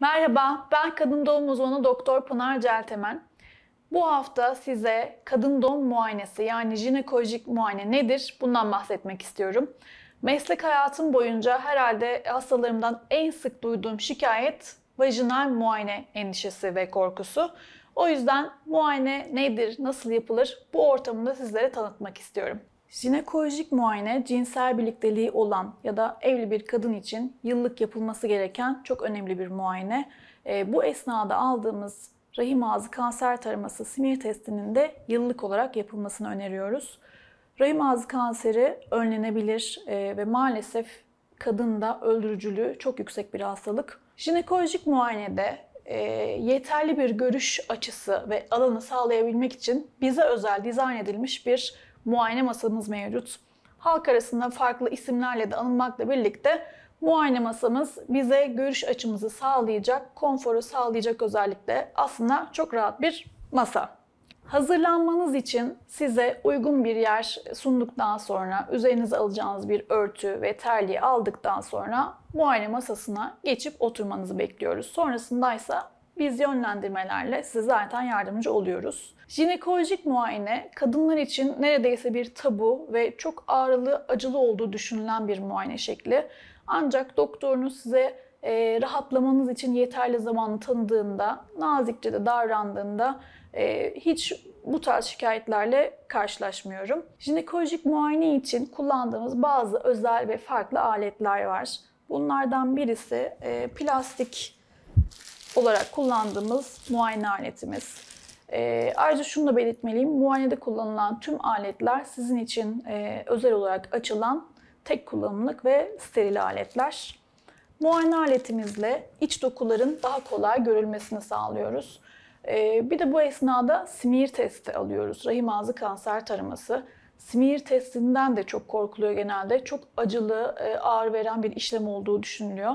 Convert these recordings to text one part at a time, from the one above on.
Merhaba, ben kadın doğum uzmanı Doktor Pınar Celtemen. Bu hafta size kadın doğum muayenesi yani jinekolojik muayene nedir bundan bahsetmek istiyorum. Meslek hayatım boyunca herhalde hastalarımdan en sık duyduğum şikayet vajinal muayene endişesi ve korkusu. O yüzden muayene nedir, nasıl yapılır bu ortamında sizlere tanıtmak istiyorum. Jinekolojik muayene cinsel birlikteliği olan ya da evli bir kadın için yıllık yapılması gereken çok önemli bir muayene. Ee, bu esnada aldığımız rahim ağzı kanser taraması smear testinin de yıllık olarak yapılmasını öneriyoruz. Rahim ağzı kanseri önlenebilir e, ve maalesef kadında öldürücülüğü çok yüksek bir hastalık. Jinekolojik muayenede e, yeterli bir görüş açısı ve alanı sağlayabilmek için bize özel dizayn edilmiş bir muayene masamız mevcut. Halk arasında farklı isimlerle de anılmakla birlikte muayene masamız bize görüş açımızı sağlayacak, konforu sağlayacak özellikle aslında çok rahat bir masa. Hazırlanmanız için size uygun bir yer sunduktan sonra üzerinize alacağınız bir örtü ve terliği aldıktan sonra muayene masasına geçip oturmanızı bekliyoruz. Sonrasında ise biz yönlendirmelerle size zaten yardımcı oluyoruz. Jinekolojik muayene kadınlar için neredeyse bir tabu ve çok ağrılı, acılı olduğu düşünülen bir muayene şekli. Ancak doktorunuz size e, rahatlamanız için yeterli zaman tanıdığında, nazikçe de davrandığında e, hiç bu tarz şikayetlerle karşılaşmıyorum. Jinekolojik muayene için kullandığımız bazı özel ve farklı aletler var. Bunlardan birisi e, plastik olarak kullandığımız muayene aletimiz. E, ayrıca şunu da belirtmeliyim. Muayenede kullanılan tüm aletler sizin için e, özel olarak açılan tek kullanımlık ve steril aletler. Muayene aletimizle iç dokuların daha kolay görülmesini sağlıyoruz. E, bir de bu esnada smear testi alıyoruz. Rahim ağzı kanser taraması. Smear testinden de çok korkuluyor genelde. Çok acılı, e, ağır veren bir işlem olduğu düşünülüyor.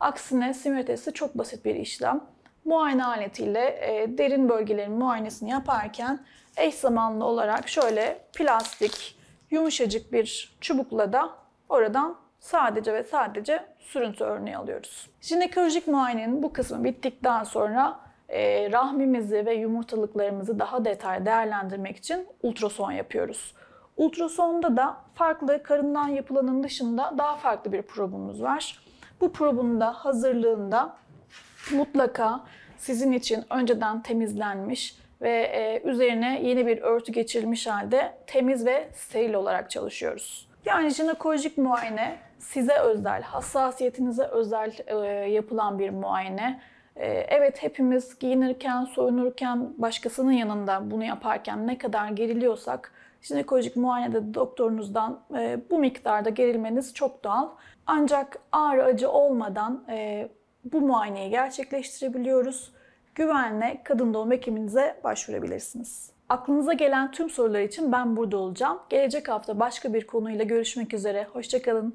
Aksine simüle testi çok basit bir işlem. Muayene aletiyle e, derin bölgelerin muayenesini yaparken eş zamanlı olarak şöyle plastik yumuşacık bir çubukla da oradan sadece ve sadece sürüntü örneği alıyoruz. Jinekolojik muayenenin bu kısmı bittikten sonra e, rahmimizi ve yumurtalıklarımızı daha detay değerlendirmek için ultrason yapıyoruz. Ultrasonda da farklı karından yapılanın dışında daha farklı bir probumuz var. Bu probunda, hazırlığında mutlaka sizin için önceden temizlenmiş ve e, üzerine yeni bir örtü geçirilmiş halde temiz ve steril olarak çalışıyoruz. Yani jinekolojik muayene size özel, hassasiyetinize özel e, yapılan bir muayene. E, evet hepimiz giyinirken, soyunurken, başkasının yanında bunu yaparken ne kadar geriliyorsak jinekolojik muayenede doktorunuzdan e, bu miktarda gerilmeniz çok doğal. Ancak ağrı acı olmadan e, bu muayeneyi gerçekleştirebiliyoruz. Güvenle kadın doğum hekiminize başvurabilirsiniz. Aklınıza gelen tüm sorular için ben burada olacağım. Gelecek hafta başka bir konuyla görüşmek üzere. Hoşçakalın.